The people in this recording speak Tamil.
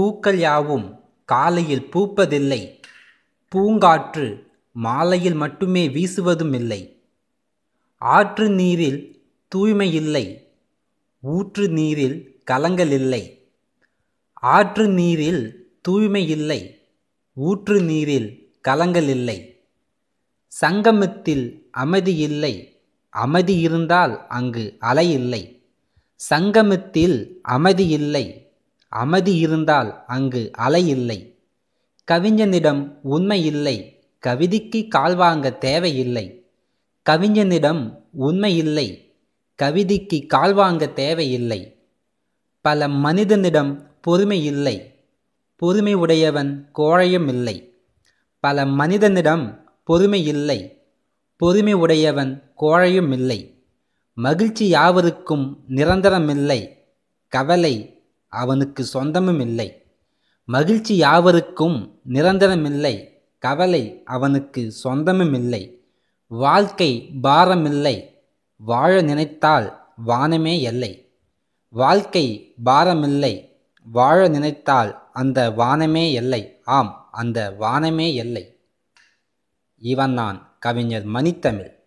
பூக்கள் யாவும் காலையில் பூப்பதில்லை பூங்காற்று மாலையில் மட்டுமே வீசுவதும் இல்லை ஆற்று நீரில் தூய்மை இல்லை ஊற்று நீரில் கலங்கள் இல்லை ஆற்று நீரில் தூய்மை இல்லை ஊற்று நீரில் கலங்கள் இல்லை சங்கமத்தில் அமைதி இல்லை அமைதி இருந்தால் அங்கு அலை இல்லை சங்கமத்தில் அமைதி இல்லை அமைதி இருந்தால் அங்கு அலை இல்லை கவிஞனிடம் உண்மை இல்லை கவிதைக்கு கால் வாங்க தேவையில்லை கவிஞனிடம் உண்மை இல்லை கவிதைக்கு கால் வாங்க தேவையில்லை பல மனிதனிடம் பொறுமை இல்லை பொறுமை உடையவன் கோழையும் இல்லை பல மனிதனிடம் பொறுமை இல்லை பொறுமை உடையவன் கோழையும் இல்லை மகிழ்ச்சி யாவருக்கும் நிரந்தரமில்லை கவலை அவனுக்கு சொந்தமும் இல்லை மகிழ்ச்சி யாவருக்கும் நிரந்தரமில்லை கவலை அவனுக்கு சொந்தமும் இல்லை வாழ்க்கை பாரமில்லை வாழ நினைத்தால் வானமே எல்லை வாழ்க்கை பாரமில்லை வாழ நினைத்தால் அந்த வானமே எல்லை ஆம் அந்த வானமே எல்லை இவன் நான் கவிஞர் மணித்தமிழ்